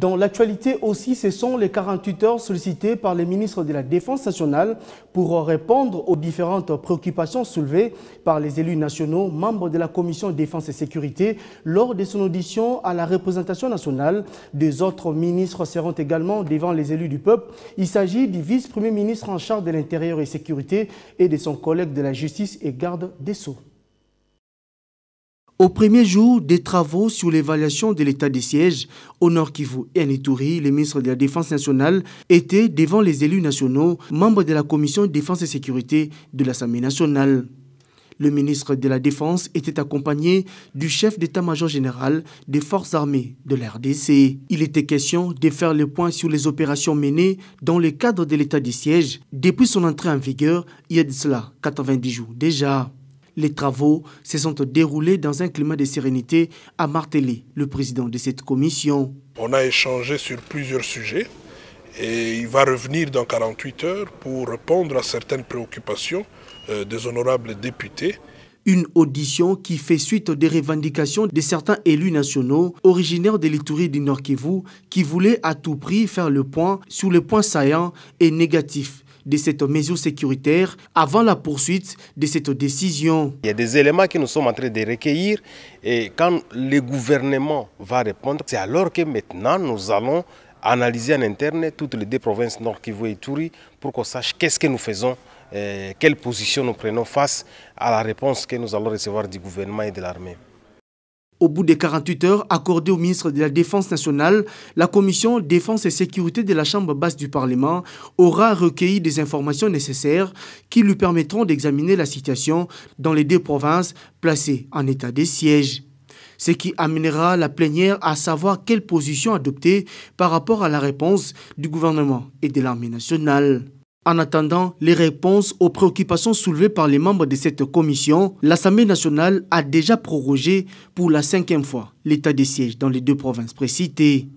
Dans l'actualité aussi, ce sont les 48 heures sollicitées par les ministres de la Défense nationale pour répondre aux différentes préoccupations soulevées par les élus nationaux, membres de la Commission Défense et Sécurité, lors de son audition à la représentation nationale. Des autres ministres seront également devant les élus du peuple. Il s'agit du vice-premier ministre en charge de l'Intérieur et Sécurité et de son collègue de la Justice et garde des Sceaux. Au premier jour des travaux sur l'évaluation de l'état de siège, Honor Kivu et en les le ministre de la Défense nationale était devant les élus nationaux, membres de la commission défense et sécurité de l'Assemblée nationale. Le ministre de la Défense était accompagné du chef d'état-major général des forces armées de l'RDC. Il était question de faire le point sur les opérations menées dans le cadre de l'état de siège depuis son entrée en vigueur il y a de cela 90 jours déjà. Les travaux se sont déroulés dans un climat de sérénité, à Martelly, le président de cette commission. On a échangé sur plusieurs sujets et il va revenir dans 48 heures pour répondre à certaines préoccupations euh, des honorables députés. Une audition qui fait suite aux revendications de certains élus nationaux originaires de l'Itourie du Nord Kivu qui voulaient à tout prix faire le point sur les points saillants et négatifs de cette mesure sécuritaire avant la poursuite de cette décision. Il y a des éléments que nous sommes en train de recueillir et quand le gouvernement va répondre, c'est alors que maintenant nous allons analyser en interne toutes les deux provinces Nord Kivu et Touri pour qu'on sache qu'est-ce que nous faisons, euh, quelle position nous prenons face à la réponse que nous allons recevoir du gouvernement et de l'armée. Au bout des 48 heures accordées au ministre de la Défense nationale, la commission Défense et Sécurité de la Chambre basse du Parlement aura recueilli des informations nécessaires qui lui permettront d'examiner la situation dans les deux provinces placées en état de siège. Ce qui amènera la plénière à savoir quelle position adopter par rapport à la réponse du gouvernement et de l'armée nationale. En attendant les réponses aux préoccupations soulevées par les membres de cette commission, l'Assemblée nationale a déjà prorogé pour la cinquième fois l'état des sièges dans les deux provinces précitées.